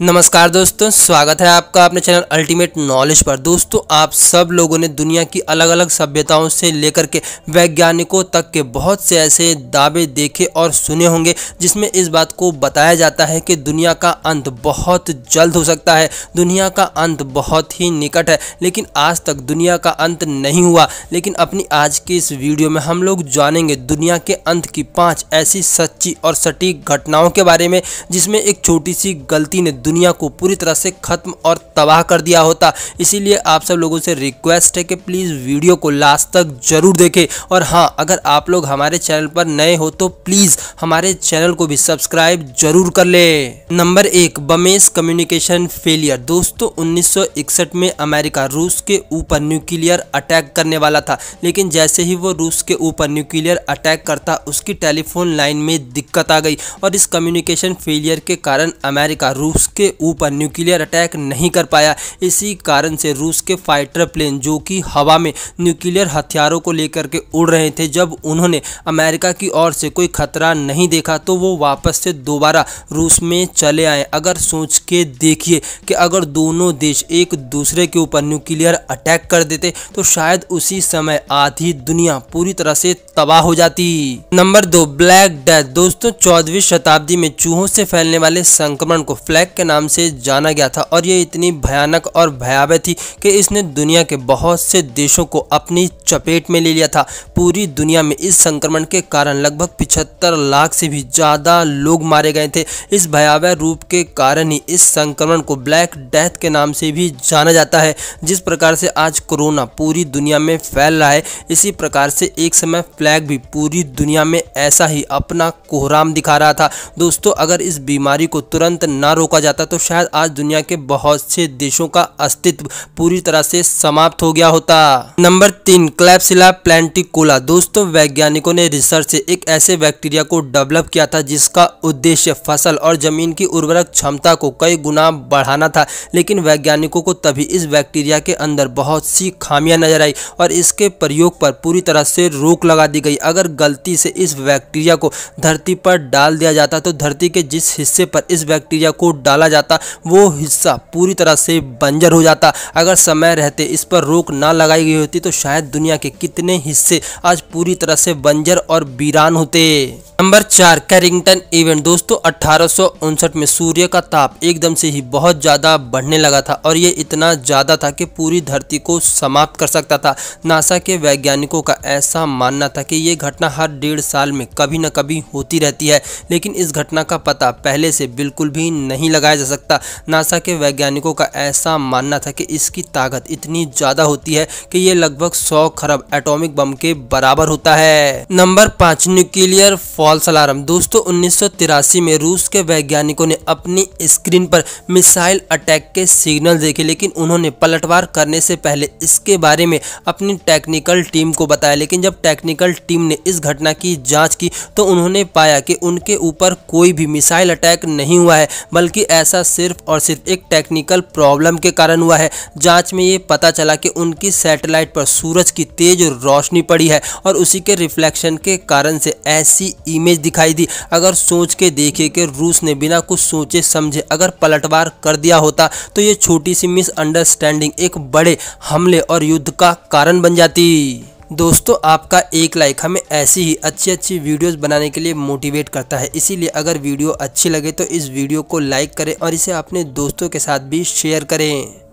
नमस्कार दोस्तों स्वागत है आपका अपने चैनल अल्टीमेट नॉलेज पर दोस्तों आप सब लोगों ने दुनिया की अलग अलग सभ्यताओं से लेकर के वैज्ञानिकों तक के बहुत से ऐसे दावे देखे और सुने होंगे जिसमें इस बात को बताया जाता है कि दुनिया का अंत बहुत जल्द हो सकता है दुनिया का अंत बहुत ही निकट है लेकिन आज तक दुनिया का अंत नहीं हुआ लेकिन अपनी आज की इस वीडियो में हम लोग जानेंगे दुनिया के अंत की पाँच ऐसी सच्ची और सटीक घटनाओं के बारे में जिसमें एक छोटी सी गलती ने दुनिया को पूरी तरह से ख़त्म और तबाह कर दिया होता इसीलिए आप सब लोगों से रिक्वेस्ट है कि प्लीज़ वीडियो को लास्ट तक ज़रूर देखें और हाँ अगर आप लोग हमारे चैनल पर नए हो तो प्लीज़ हमारे चैनल को भी सब्सक्राइब जरूर कर ले नंबर एक बमेश कम्युनिकेशन फेलियर दोस्तों उन्नीस में अमेरिका रूस के ऊपर न्यूक्लियर अटैक करने वाला था लेकिन जैसे ही वो रूस के ऊपर न्यूक्लियर अटैक करता उसकी टेलीफोन लाइन में दिक्कत आ गई और इस कम्युनिकेशन फेलियर के कारण अमेरिका रूस के ऊपर न्यूक्लियर अटैक नहीं कर पाया इसी कारण से रूस के फाइटर प्लेन जो कि हवा में न्यूक्लियर हथियारों को लेकर के उड़ रहे थे जब उन्होंने अमेरिका की ओर से कोई खतरा नहीं देखा तो वो वापस से दोबारा रूस में चले आए अगर सोच के देखिए कि अगर दोनों देश एक दूसरे के ऊपर न्यूक्लियर अटैक कर देते तो शायद उसी समय आधी दुनिया पूरी तरह से तबाह हो जाती नंबर दो ब्लैक डेथ दोस्तों चौदहवीं शताब्दी में चूहों से फैलने वाले संक्रमण को फ्लैग के नाम से जाना गया था और ये इतनी भयानक और भयावह थी कि इसने दुनिया के बहुत से देशों को अपनी चपेट में ले लिया था पूरी दुनिया में इस संक्रमण के कारण लगभग पिछहत्तर लाख से भी ज़्यादा लोग मारे गए थे इस भयावह रूप के कारण ही इस संक्रमण को ब्लैक डेथ के नाम से भी जाना जाता है जिस प्रकार से आज कोरोना पूरी दुनिया में फैल रहा है इसी प्रकार से एक समय फ्लैग भी पूरी दुनिया में ऐसा ही अपना कोहराम दिखा रहा था दोस्तों अगर इस बीमारी को तुरंत ना रोका जाता जाता तो शायद आज दुनिया के बहुत से देशों का अस्तित्व पूरी तरह से समाप्त हो गया होता नंबर तीन क्लैपसिला प्लैंटिकोला दोस्तों वैज्ञानिकों ने रिसर्च से एक ऐसे बैक्टीरिया को डेवलप किया था जिसका उद्देश्य फसल और जमीन की उर्वरक क्षमता को कई गुना बढ़ाना था लेकिन वैज्ञानिकों को तभी इस बैक्टीरिया के अंदर बहुत सी खामियां नजर आई और इसके प्रयोग पर पूरी तरह से रोक लगा दी गई अगर गलती से इस बैक्टीरिया को धरती पर डाल दिया जाता तो धरती के जिस हिस्से पर इस बैक्टीरिया को डाला चला जाता वो हिस्सा पूरी तरह से बंजर हो जाता अगर समय रहते इस पर रोक ना लगाई गई होती तो शायद दुनिया के कितने हिस्से आज पूरी तरह से बंजर और वीरान होते नंबर चार कैरिंगटन इवेंट दोस्तों अठारह में सूर्य का ताप एकदम से ही बहुत ज़्यादा बढ़ने लगा था और ये इतना ज़्यादा था कि पूरी धरती को समाप्त कर सकता था नासा के वैज्ञानिकों का ऐसा मानना था कि ये घटना हर डेढ़ साल में कभी न कभी होती रहती है लेकिन इस घटना का पता पहले से बिल्कुल भी नहीं लगाया जा सकता नासा के वैज्ञानिकों का ऐसा मानना था कि इसकी ताकत इतनी ज़्यादा होती है कि ये लगभग सौ खरब एटोमिक बम के बराबर होता है नंबर पाँच न्यूक्लियर फॉल्स अलार्म दोस्तों उन्नीस में रूस के वैज्ञानिकों ने अपनी स्क्रीन पर मिसाइल अटैक के सिग्नल देखे लेकिन उन्होंने पलटवार करने से पहले इसके बारे में अपनी टेक्निकल टीम को बताया लेकिन जब टेक्निकल टीम ने इस घटना की जांच की तो उन्होंने पाया कि उनके ऊपर कोई भी मिसाइल अटैक नहीं हुआ है बल्कि ऐसा सिर्फ और सिर्फ एक टेक्निकल प्रॉब्लम के कारण हुआ है जाँच में ये पता चला कि उनकी सेटेलाइट पर सूरज की तेज रोशनी पड़ी है और उसी के रिफ्लेक्शन के कारण से ऐसी इमेज दिखाई दी अगर सोच के देखे कि रूस ने बिना कुछ सोचे समझे अगर पलटवार कर दिया होता तो ये छोटी सी मिसअंडरस्टैंडिंग एक बड़े हमले और युद्ध का कारण बन जाती दोस्तों आपका एक लाइक हमें ऐसी ही अच्छी अच्छी वीडियोस बनाने के लिए मोटिवेट करता है इसीलिए अगर वीडियो अच्छी लगे तो इस वीडियो को लाइक करें और इसे अपने दोस्तों के साथ भी शेयर करें